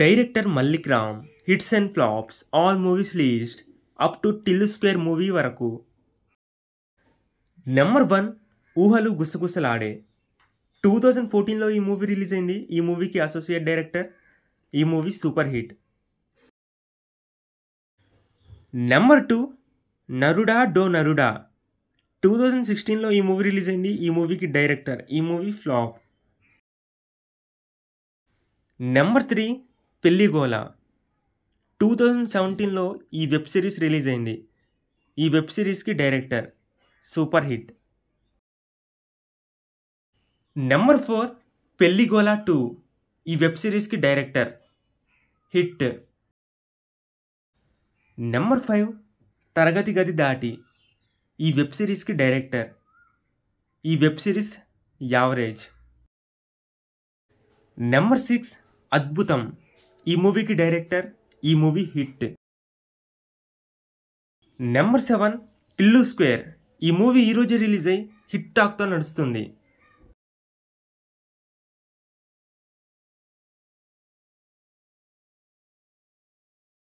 director Mallik Ram hits and flops all movies list up to Tillu square movie వరకు number one Oohalu Gusagusalade two thousand ఫోర్టీన్లో ఈ movie release అయింది ఈ మూవీకి అసోసియేట్ డైరెక్టర్ ఈ movie super hit number two Naruda Do Naruda two thousand సిక్స్టీన్లో ఈ మూవీ రిలీజ్ అయింది ఈ మూవీకి డైరెక్టర్ ఈ movie flop number three Pelligola two thousand సెవెంటీన్లో ఈ వెబ్ సిరీస్ రిలీజ్ అయింది ఈ వెబ్ సిరీస్కి director super hit number four Pelligola two ఈ వెబ్ సిరీస్కి director hit number five Tharagathi Gadhi Daati ఈ వెబ్ సిరీస్కి డైరెక్టర్ ఈ web series average number six అద్భుతం ఈ మూవీకి డైరెక్టర్ ఈ movie hit number seven Tillu square ఈ మూవీ ఈరోజు రిలీజ్ అయ్యి హిట్ టాక్తో నడుస్తుంది